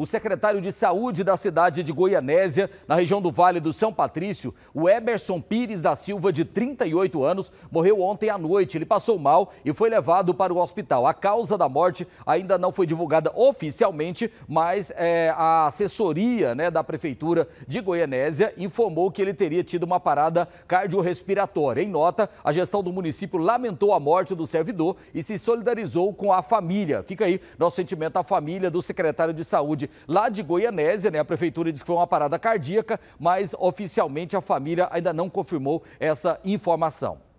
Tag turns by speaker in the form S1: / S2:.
S1: o secretário de Saúde da cidade de Goianésia, na região do Vale do São Patrício, o Eberson Pires da Silva, de 38 anos, morreu ontem à noite. Ele passou mal e foi levado para o hospital. A causa da morte ainda não foi divulgada oficialmente, mas é, a assessoria né, da Prefeitura de Goianésia informou que ele teria tido uma parada cardiorrespiratória. Em nota, a gestão do município lamentou a morte do servidor e se solidarizou com a família. Fica aí nosso sentimento à família do secretário de Saúde lá de Goianésia, né? A prefeitura diz que foi uma parada cardíaca, mas oficialmente a família ainda não confirmou essa informação.